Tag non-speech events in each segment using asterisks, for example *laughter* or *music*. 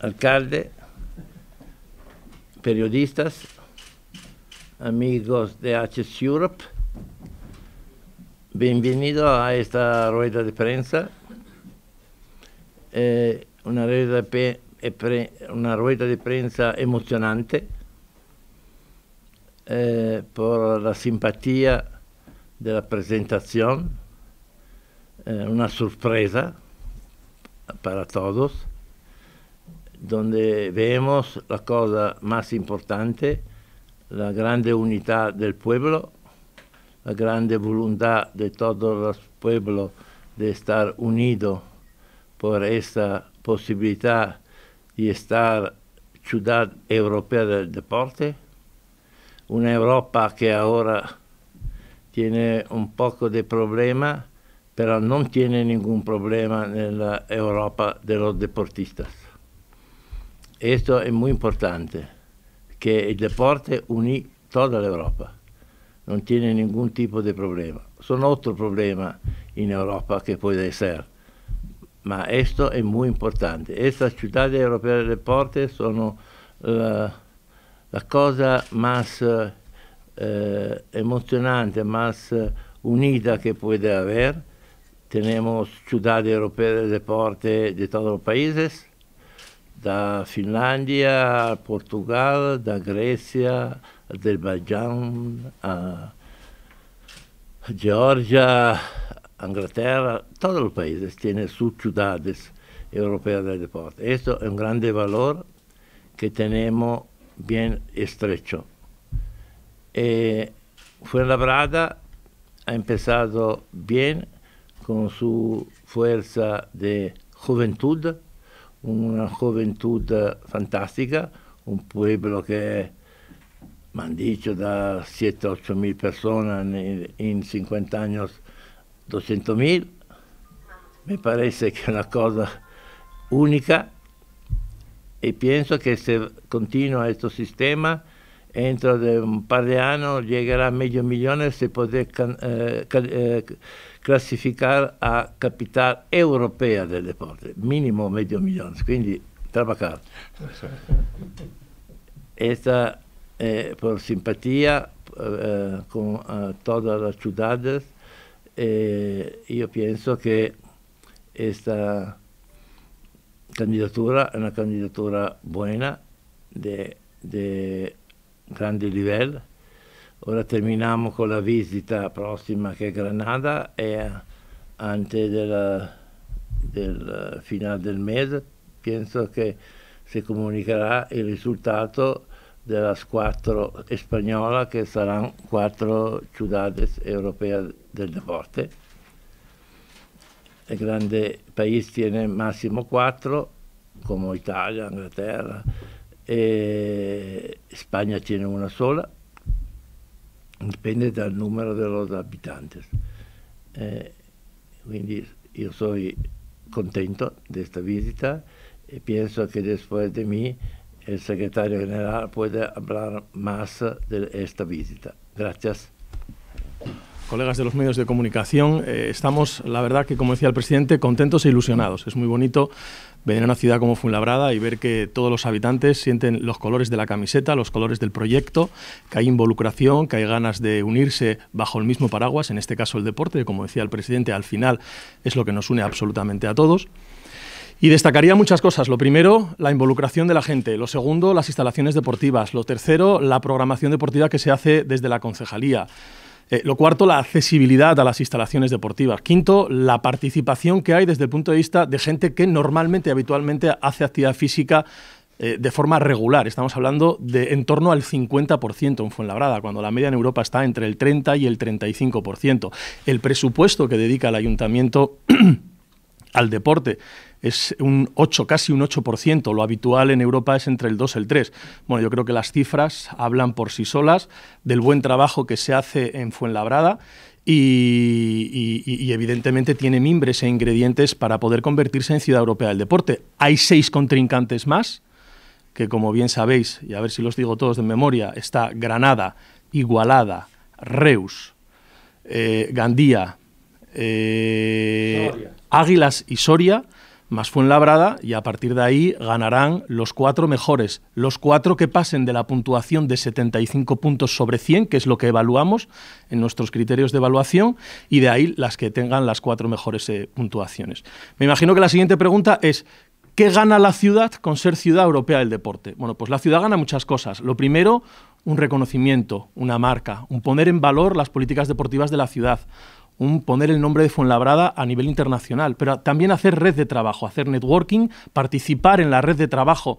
alcalde, periodistas, amigos de HS Europe. Bienvenido a esta rueda de prensa. Eh, una, rueda de eh, una, rueda de prensa emocionante eh, por la simpatía de la presentación, una sorpresa para todos donde vemos la cosa más importante, la grande unidad del pueblo, la grande voluntad de todos los pueblos de estar unidos por esta posibilidad de estar ciudad europea del deporte, una Europa que ahora tiene un poco de problema, pero no tiene ningún problema en la Europa de los deportistas questo è molto importante, che il deporte une tutta l'Europa, non tiene nessun tipo di problema. Sono altri problemi in Europa che può essere, ma questo è molto importante. Estas ciudades europeas del deporte sono la, la, cosa più eh, eh, eh emocionante, più eh, unita che può avere. Tenemos ciudades europee del deporte di todos los países da Finlandia Portugal, da Grecia, Azerbaijão, a Georgia, Inglaterra, todos los países tienen sus ciudades europeas de deporte. Esto es un grande valor que tenemos bien estrecho. E eh, Brada ha empezado bien con su fuerza de juventud. una gioventù fantastica, un pueblo che è mandicio da 7-8 mila persone, in 50 anni 200 mila, mi pare che è una cosa unica e penso che se continua questo sistema dentro de un par de años llegará a medio millón se puede eh, eh, clasificar a capital europea del deporte, mínimo medio millón, quindi trabajar. Esta eh, por simpatía eh, con todas las ciudades, yo pienso que esta candidatura es una candidatura buena de grande livello. Ora terminiamo con la visita prossima che è Granada e antes della, del finale del mese penso che si comunicherà il risultato della squadra spagnola che saranno quattro ciudades europee del deporte. Il grande paese tiene massimo quattro, come Italia, Inghilterra, e Spagna tiene una sola, dipende dal numero de los habitantes. Eh, quindi io sono contento di questa visita e penso che después di de me il segretario generale può parlare più di questa visita. Grazie. colegas de los medios de comunicación, eh, estamos, la verdad que como decía el presidente, contentos e ilusionados. Es muy bonito venir a una ciudad como Fuenlabrada y ver que todos los habitantes sienten los colores de la camiseta, los colores del proyecto, que hay involucración, que hay ganas de unirse bajo el mismo paraguas, en este caso el deporte, como decía el presidente, al final es lo que nos une absolutamente a todos. Y destacaría muchas cosas. Lo primero, la involucración de la gente. Lo segundo, las instalaciones deportivas. Lo tercero, la programación deportiva que se hace desde la concejalía. Eh, lo cuarto, la accesibilidad a las instalaciones deportivas. Quinto, la participación que hay desde el punto de vista de gente que normalmente, habitualmente hace actividad física eh, de forma regular. Estamos hablando de en torno al 50% en Fuenlabrada, cuando la media en Europa está entre el 30 y el 35%. El presupuesto que dedica el ayuntamiento *clears throat* al deporte es un 8, casi un 8%. Lo habitual en Europa es entre el 2 y el 3. Bueno, yo creo que las cifras hablan por sí solas del buen trabajo que se hace en Fuenlabrada y, evidentemente tiene mimbres e ingredientes para poder convertirse en ciudad europea del deporte. Hay seis contrincantes más, que como bien sabéis, y a ver si los digo todos de memoria, está Granada, Igualada, Reus, eh, Gandía, eh, Águilas y Soria más Labrada y a partir de ahí ganarán los cuatro mejores, los cuatro que pasen de la puntuación de 75 puntos sobre 100, que es lo que evaluamos en nuestros criterios de evaluación, y de ahí las que tengan las cuatro mejores eh, puntuaciones. Me imagino que la siguiente pregunta es, ¿Qué gana la ciudad con ser ciudad europea del deporte? Bueno, pues la ciudad gana muchas cosas. Lo primero, un reconocimiento, una marca, un poner en valor las políticas deportivas de la ciudad, poner el nombre de Fuenlabrada a nivel internacional, pero también hacer red de trabajo, hacer networking, participar en la red de trabajo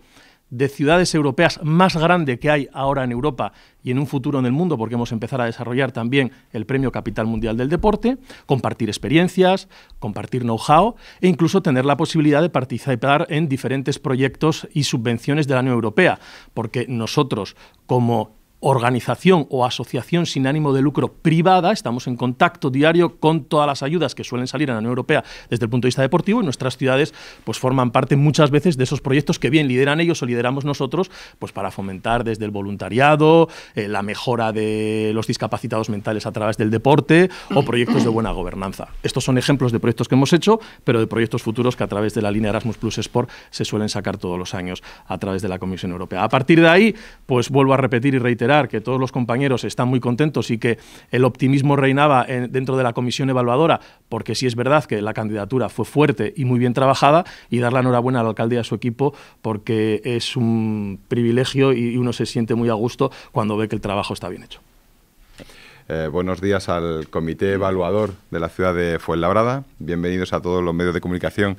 de ciudades europeas más grande que hay ahora en Europa y en un futuro en el mundo, porque hemos empezado a desarrollar también el Premio Capital Mundial del Deporte, compartir experiencias, compartir know-how e incluso tener la posibilidad de participar en diferentes proyectos y subvenciones de la Unión Europea, porque nosotros como organización o asociación sin ánimo de lucro privada, estamos en contacto diario con todas las ayudas que suelen salir en la Unión Europea desde el punto de vista deportivo y nuestras ciudades pues forman parte muchas veces de esos proyectos que bien lideran ellos o lideramos nosotros pues para fomentar desde el voluntariado, eh, la mejora de los discapacitados mentales a través del deporte o proyectos de buena gobernanza. Estos son ejemplos de proyectos que hemos hecho, pero de proyectos futuros que a través de la línea Erasmus Plus Sport se suelen sacar todos los años a través de la Comisión Europea. A partir de ahí, pues vuelvo a repetir y reiterar que todos los compañeros están muy contentos y que el optimismo reinaba dentro de la comisión evaluadora, porque sí es verdad que la candidatura fue fuerte y muy bien trabajada, y dar la enhorabuena al alcalde y a su equipo, porque es un privilegio y uno se siente muy a gusto cuando ve que el trabajo está bien hecho. Eh, buenos días al Comité Evaluador de la ciudad de Fuenlabrada. Bienvenidos a todos los medios de comunicación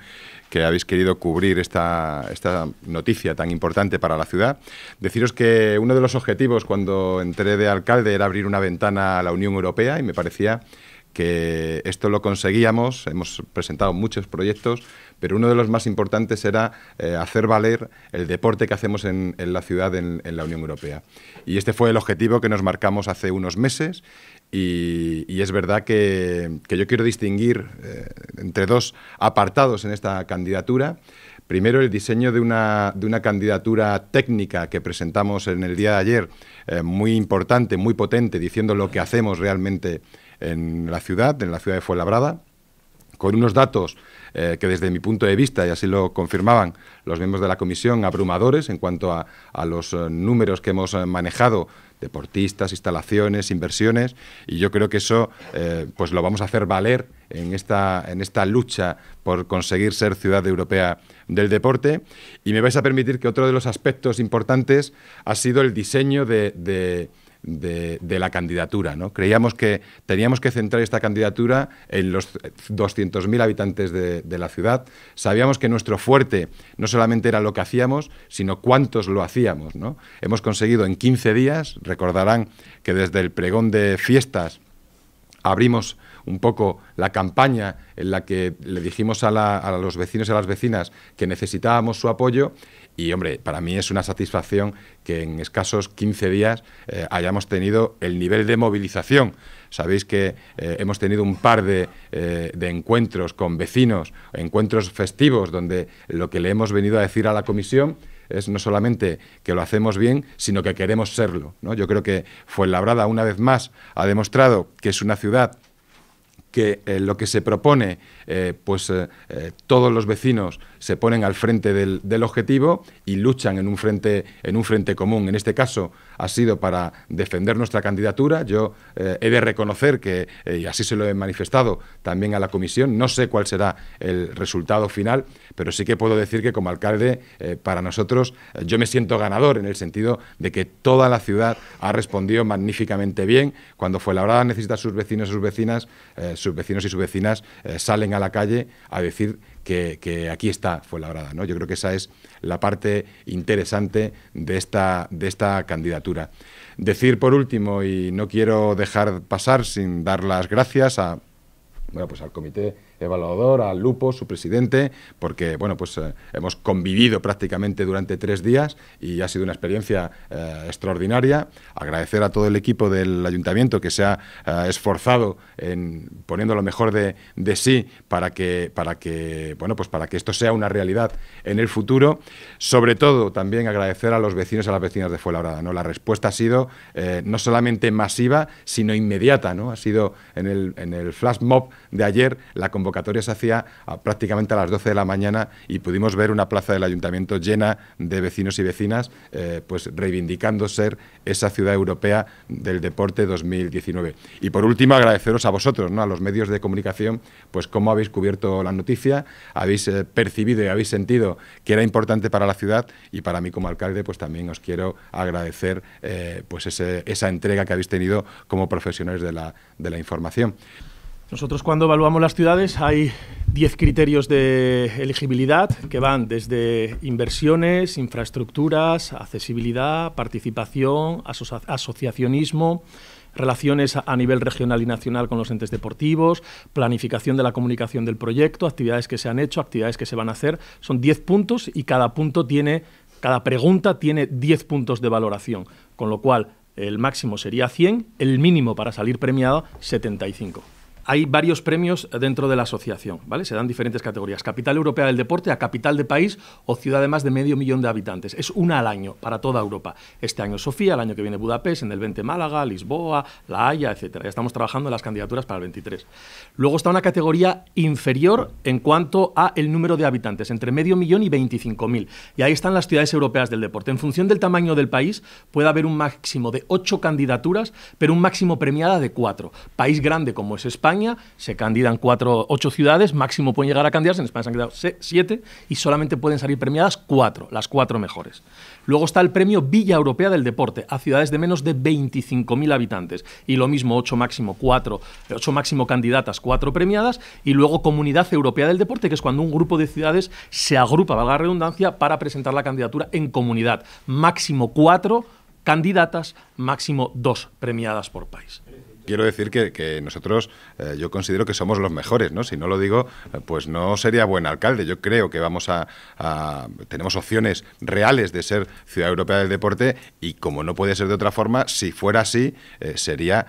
que habéis querido cubrir esta, esta noticia tan importante para la ciudad. Deciros que uno de los objetivos cuando entré de alcalde era abrir una ventana a la Unión Europea y me parecía que esto lo conseguíamos. Hemos presentado muchos proyectos pero uno de los más importantes era eh, hacer valer el deporte que hacemos en, la ciudad, en, la Unión Europea. Y este fue el objetivo que nos marcamos hace unos meses y, es verdad que, yo quiero distinguir eh, entre dos apartados en esta candidatura. Primero, el diseño de una, candidatura técnica que presentamos en el día de ayer, eh, muy importante, muy potente, diciendo lo que hacemos realmente en la ciudad, en la ciudad de Fuenlabrada con unos datos eh, que desde mi punto de vista, y así lo confirmaban los miembros de la comisión, abrumadores en cuanto a, los eh, números que hemos eh, manejado deportistas, instalaciones, inversiones, y yo creo que eso pues lo vamos a hacer valer en esta, en esta lucha por conseguir ser ciudad europea del deporte. Y me vais a permitir que otro de los aspectos importantes ha sido el diseño de de, la candidatura. ¿no? Creíamos que teníamos que centrar esta candidatura en los 200.000 habitantes de, la ciudad. Sabíamos que nuestro fuerte no solamente era lo que hacíamos, sino cuántos lo hacíamos. ¿no? Hemos conseguido en 15 días, recordarán que desde el pregón de fiestas abrimos un poco la campaña en la que le dijimos a, los vecinos y a las vecinas que necesitábamos su apoyo y hombre, para mí es una satisfacción que en escasos 15 días eh, hayamos tenido el nivel de movilización. Sabéis que eh, hemos tenido un par eh, de, encuentros con vecinos, encuentros festivos, donde lo que le hemos venido a decir a la comisión es no solamente que lo hacemos bien, sino que queremos serlo. Yo creo que Fuenlabrada, una vez más, ha demostrado que es una ciudad que eh, lo que se propone, eh, pues eh, todos los vecinos se ponen al frente del, del, objetivo y luchan en un, frente, en un frente común. En este caso ha sido para defender nuestra candidatura. Yo he de reconocer que, y así se lo he manifestado también a la comisión, no sé cuál será el resultado final, pero sí que puedo decir que como alcalde, eh, para nosotros, eh, yo me siento ganador en el sentido de que toda la ciudad ha respondido magníficamente bien. Cuando fue hora necesita a eh, sus vecinos y sus vecinas, sus vecinos y sus vecinas salen a la calle a decir que, aquí está Fuenlabrada. ¿no? Yo creo que esa es la parte interesante de esta, de esta candidatura. Decir por último, y no quiero dejar pasar sin dar las gracias a, bueno, pues al comité Evaluador, al Lupo, su presidente, porque bueno, pues eh, hemos convivido prácticamente durante tres días y ha sido una experiencia eh, extraordinaria. Agradecer a todo el equipo del ayuntamiento que se ha eh, esforzado en poniendo lo mejor de, sí para que, para que bueno, pues para que esto sea una realidad en el futuro. Sobre todo también agradecer a los vecinos y a las vecinas de Fuenlabrada. ¿no? La respuesta ha sido no solamente masiva, sino inmediata. ¿no? Ha sido en el, en el flash mob de ayer la convocatoria convocatoria se hacía prácticamente a las 12 de la mañana y pudimos ver una plaza del ayuntamiento llena de vecinos y vecinas, eh, pues reivindicando ser esa ciudad europea del deporte 2019. Y por último, agradeceros a vosotros, ¿no? a los medios de comunicación, pues cómo habéis cubierto la noticia, habéis eh, percibido y habéis sentido que era importante para la ciudad y para mí como alcalde, pues también os quiero agradecer eh, pues esa entrega que habéis tenido como profesionales de la, de la información. Nosotros cuando evaluamos las ciudades hay 10 criterios de elegibilidad que van desde inversiones, infraestructuras, accesibilidad, participación, asociacionismo, relaciones a nivel regional y nacional con los entes deportivos, planificación de la comunicación del proyecto, actividades que se han hecho, actividades que se van a hacer. Son 10 puntos y cada punto tiene, cada pregunta tiene 10 puntos de valoración, con lo cual el máximo sería 100, el mínimo para salir premiado 75 hay varios premios dentro de la asociación, ¿vale? Se dan diferentes categorías. Capital Europea del Deporte a Capital de País o Ciudad de más de medio millón de habitantes. Es una al año para toda Europa. Este año Sofía, el año que viene Budapest, en el 20 Málaga, Lisboa, La Haya, etcétera. Ya estamos trabajando en las candidaturas para el 23. Luego está una categoría inferior en cuanto a el número de habitantes, entre medio millón y 25.000. Y ahí están las ciudades europeas del deporte. En función del tamaño del país puede haber un máximo de ocho candidaturas, pero un máximo premiada de cuatro. País grande como es España, se candidan cuatro, ocho ciudades, máximo pueden llegar a candidarse, en España se han quedado siete y solamente pueden salir premiadas cuatro, las cuatro mejores. Luego está el premio Villa Europea del Deporte a ciudades de menos de 25.000 habitantes y lo mismo, ocho máximo, cuatro, ocho máximo candidatas, cuatro premiadas y luego Comunidad Europea del Deporte, que es cuando un grupo de ciudades se agrupa, valga la redundancia, para presentar la candidatura en comunidad, máximo cuatro candidatas, máximo dos premiadas por país quiero decir que, nosotros, eh, yo considero que somos los mejores, ¿no? Si no lo digo, eh, pues no sería buen alcalde. Yo creo que vamos a, tenemos opciones reales de ser ciudad europea del deporte y como no puede ser de otra forma, si fuera así, eh, sería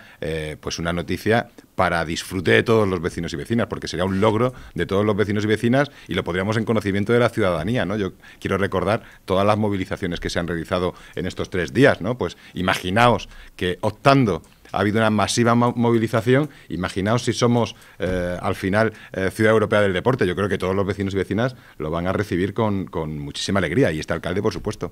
pues una noticia para disfrute de todos los vecinos y vecinas, porque sería un logro de todos los vecinos y vecinas y lo podríamos en conocimiento de la ciudadanía, ¿no? Yo quiero recordar todas las movilizaciones que se han realizado en estos tres días, ¿no? Pues imaginaos que optando ha habido una masiva movilización. Imaginaos si somos eh, al final eh, Ciudad Europea del Deporte. Yo creo que todos los vecinos y vecinas lo van a recibir con, con muchísima alegría y este alcalde, por supuesto.